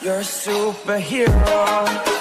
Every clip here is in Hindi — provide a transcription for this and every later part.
You're a superhero.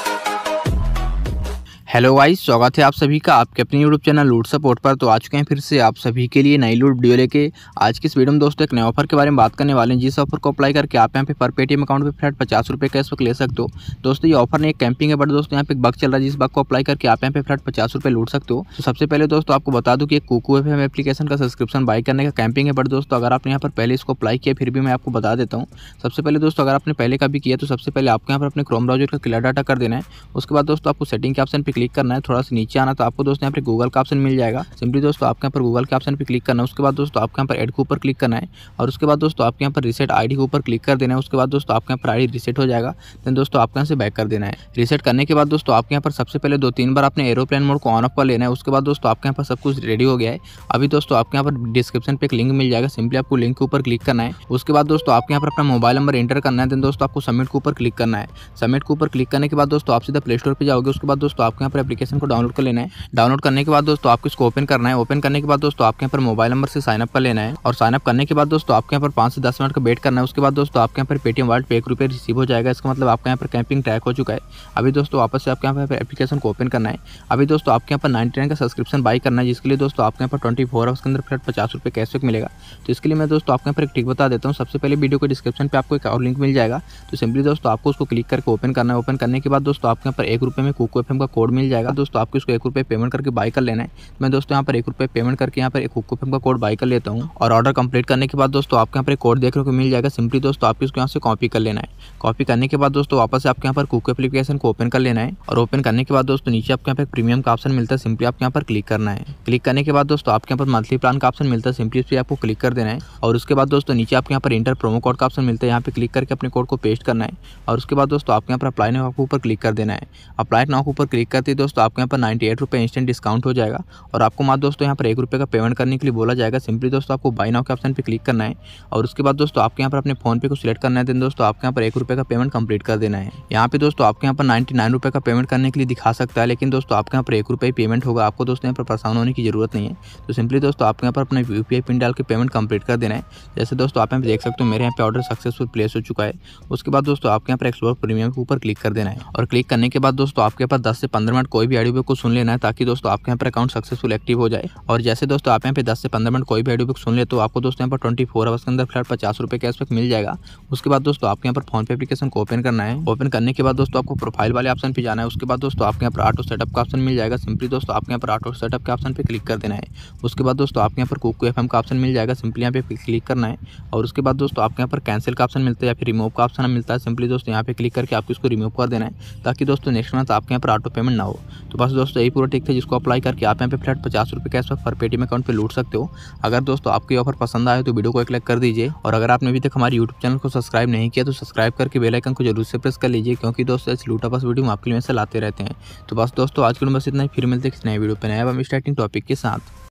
Hello guys स्वागत है आप सभी का आपके अपने यूट्यूब चैनल लूट सपोर्ट पर तो आ चुके हैं फिर से आप सभी के लिए नई लूट वीडियो लेके आज की इस वीडियो में दोस्तों एक नए ऑफर के बारे में बात करने वाले हैं जिस ऑफर को अप्लाई करके आप यहाँ पे पर पेटीएम अकाउंट पे फ्लैट पचास रुपये वक्त ले सकते हो दोस्तों ये ऑफर नहीं कैंपिंग है बट दोस्तों यहाँ पे एक बग चल रहा है जिस बग को अप्लाई करके आप यहाँ पे फ्लैट पचास रुपये लूट सकते हो तो सबसे पहले दोस्तों आपको बता दूँ कि कोकू एफ एप्लीकेशन का सब्सक्रिप्शन बाई करने का कैंपिंग है बट दोस्तों अगर आपने यहाँ पर पहले इसको अप्लाई किया फिर भी मैं आपको बता देता हूँ सबसे पहले दोस्तों अगर आपने पहले का भी किया तो सबसे पहले आपको यहाँ पर अपने क्रोम ब्राउजर का क्लियर डाटा कर देना है उसके बाद दोस्तों आपको सेटिंग के ऑप्शन पर क्लिक क्लिक करना है थोड़ा सा नीचे आना तो आपको दोस्तों यहाँ पर गूगल का ऑप्शन मिल जाएगा सिंपली दोस्तों आपके यहाँ पर गूगल के ऑप्शन पर क्लिक करना है उसके बाद दोस्तों आपके यहाँ पर एड के ऊपर क्लिक करना है और उसके बाद दोस्तों आपके यहाँ पर रिसेट आई के ऊपर क्लिक कर देना है उसके बाद दोस्तों आपके यहाँ पर आई रिसेट हो जाएगा देन दोस्तों आपके यहाँ से बैक कर देना है रिसेट करने के बाद दोस्तों आपके यहाँ पर सबसे पहले दो तीन बार अपने एरोप्लेन मोड को ऑन ऑफ कर लेना है उसके बाद दोस्तों आपके यहाँ पर सब कुछ रेडी हो गया है अभी दोस्तों आपके यहाँ पर डिस्क्रिप्शन पर एक लिंक मिल जाएगा सिंपली आपको लिंक के ऊपर क्लिक करना है उसके बाद दोस्तों आपके यहाँ पर अपना मोबाइल नंबर एंटर करना है देन दोस्तों आपको सबमिट के ऊपर क्लिक करना है सबमिट के ऊपर क्लिक करने के बाद दोस्तों आप सीधा प्ले स्टोर पर जाओगे उसके बाद दोस्तों आपके यहाँ पर एप्लीकेशन को डाउनलोड कर लेना है डाउनलोड करने के बाद दोस्तों आपको इसको ओपन करना है ओपन करने के बाद दोस्तों आपके यहाँ पर मोबाइल नंबर से साइनअप कर लेना है और साइनअप करने के बाद दोस्तों आपके यहाँ पर पाँच से दस मिनट का वेट करना है उसके बाद दोस्तों आपके यहाँ पर पेटीएम वाल्ट पे एक रुपये रिसीव हो जाएगा इसका मतलब आपके यहाँ पर कैंपिंग ट्रैक हो चुका है अभी दोस्तों वापस से आपके यहाँ पर एप्लीकेशन को ओपन करना है अभी दोस्तों आपके यहाँ पर नाइनटी का सब्सक्रिप्शन बाई करना है जिसके लिए दोस्तों आपके यहाँ पर ट्वेंटी फोर आवर्स के अंदर फ्लट पचास रुपये कैशबैक मिलेगा तो इसके लिए मैं दोस्तों आपके यहाँ पर एक टिक बता देता हूँ सबसे पहले वीडियो के डिस्क्रिप्शन पर आपको एक और लिंक मिल जाएगा तो सिंपली दोस्तों आपको उसको क्लिक करके ओपन करना है ओपन करने के बाद दोस्तों आपके यहाँ पर एक में कोको एफ का कोड मिल जाएगा दोस्तों आपको इसको एक रुपये पेमेंट करके बाई कर लेना है मैं दोस्तों यहाँ पर एक रुपये पेमेंट करके यहाँ पर एक कूपन का कोड बाई कर लेता हूँ और ऑर्डर कंप्लीट करने के बाद दोस्तों आपके यहाँ पर कोड देखने को मिल जाएगा सिंपली दोस्तों आपको इसको यहाँ से कॉपी कर लेना है कॉपी करने के बाद दोस्तों वापस आपके यहाँ पर कुको एप्लीकेशन को ओपन कर लेना है और ओपन करने के बाद दोस्तों नीचे आपके यहाँ पर प्रीमियम का ऑप्शन मिलता है सिंपली आपके यहाँ पर क्लिक करना है क्लिक करने के बाद दोस्तों आपके यहाँ पर मंथली प्लान का ऑप्शन मिलता है सिंपली उस पर आपको क्लिक कर देना है और उसके बाद दोस्तों नीचे आपके यहाँ पर इंटर प्रोमो कोड का ऑप्शन मिलता है यहाँ पर क्लिक करके अपने कोड को पेस्ट करना है और उसके बाद दोस्तों आपके यहाँ पर अप्लाई नाउ के ऊपर क्लिक कर देना है अप्लाई नाउ के ऊपर क्लिक कर आते है दोस्तों आपको यहाँ पर नाइन्टी एट रुपये इंस्टेंट डिस्काउंट हो जाएगा और आपको मात्र दोस्तों यहाँ पर एक रुपये का पेमेंट करने के लिए बोला जाएगा सिंपली दोस्तों आपको बाई नाउ के ऑप्शन पर क्लिक करना है और उसके बाद दोस्तों आपके यहाँ पर अपने फोन पे को सिलेक्ट करना है देन दोस्तों आपके यहाँ पर एक रुपये का पेमेंट कंप्लीट कर देना है यहाँ पे दोस्तों आपके यहाँ पर नाइन्टी नाइन रुपये का पेमेंट करने के लिए दिखा सकता है लेकिन दोस्तों आपके यहाँ पर एक रुपये पेमेंट होगा आपको दोस्तों यहाँ पर परेशान होने की जरूरत नहीं है तो सिंपली दोस्तों आपके यहाँ पर अपना यू पिन डाल के पेमेंट कंप्लीट कर देना है जैसे दोस्तों आप यहाँ पर देख सकते हो मेरे यहाँ पर ऑर्डर सक्सेसफुल प्लेस हो चुका है उसके बाद दोस्तों आपके यहाँ पर एक्सप्लोर प्रीमियम के ऊपर क्लिक कर देना है और क्लिक करने के बाद दोस्तों आपके पास दस से पंद्रह मिनट कोई भी ऑडियो बुक को सुन लेना है ताकि दोस्तों आपके यहाँ पर अकाउंट सक्सेसफुल एक्टिव हो जाए और जैसे दोस्तों आप यहाँ पे दस से पंद्रह मिनट कोई भी ऑडियो बुक सुन ले तो आपको दोस्तों यहाँ पर ट्वेंटी फोर आवर्स के अंदर फ्लैट पचास रुपये कैशबैक मिल जाएगा उसके बाद दोस्तों आपके यहाँ पर फोन पे एप्लीकेशन को ओपन करना है ओपन करने के बाद दोस्तों आपको प्रोफाइल वाले ऑप्शन पर जाना है उसके बाद दोस्तों आपके यहाँ पर ऑटो सेटअप का ऑप्शन मिल जाएगा सिंपली दोस्तों आपके यहाँ पर ऑटो सेटअप के ऑप्शन पर क्लिक कर देना है उसके बाद दोस्तों आपके यहाँ पर कुक एफ का ऑप्शन मिल जाएगा सिंपली यहाँ पे क्लिक करना है और उसके बाद दोस्तों आपके यहाँ पर कैंसिल का ऑप्शन मिलता है या फिर रिमूव का ऑप्शन मिलता है सिंपली दोस्तों यहाँ पे क्लिक करके आपको इसको रिमूव कर देना है ताकि दोस्तों नेक्स्ट मंथ आपके यहाँ पर ऑटो पेमेंट ना हो तो बस दोस्तों यही पूरा टेक था जिसको अप्लाई करके आप यहाँ पे फ्लैट पचास रुपये कैश पर पेटीएम अकाउंट पे लूट सकते हो अगर दोस्तों आपको ऑफर पसंद आए तो वीडियो को एक लाइक कर दीजिए और अगर आपने अभी तक हमारे यूट्यूब चैनल को सब्सक्राइब नहीं किया तो सब्सक्राइब करके बेलाइकन को जरूर से प्रेस कर लीजिए क्योंकि दोस्तों इस लूटा पास वीडियो आपके लिए से लाते रहते हैं तो बस दोस्तों आज के लिए बस इतना ही फिर मिलते हैं नए वीडियो पर नया स्टार्टिंग टॉपिक के साथ